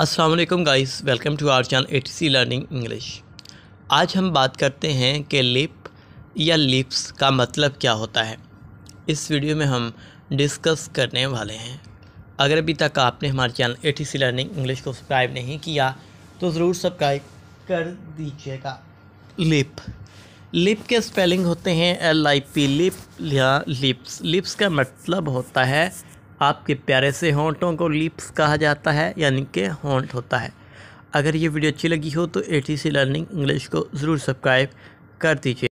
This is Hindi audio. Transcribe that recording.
Aslam guys welcome to our channel at C learning English आज हम बात करते हैं कि लिप या लिप्स का मतलब क्या होता है इस वीडियो में हम डिस्कस करने वाले हैं अगर अभी तक आपने हमारे channel at C learning English को सब्सक्राइब नहीं किया तो ज़रूर सब्सक्राइब कर दीजिएगा लिप लिप के स्पेलिंग होते हैं एल आई पी लिप या लिप्स लिप्स का मतलब होता है आपके प्यारे से होंठों को लिप्स कहा जाता है यानी कि होंठ होता है अगर ये वीडियो अच्छी लगी हो तो A T C learning English को ज़रूर सब्सक्राइब कर दीजिए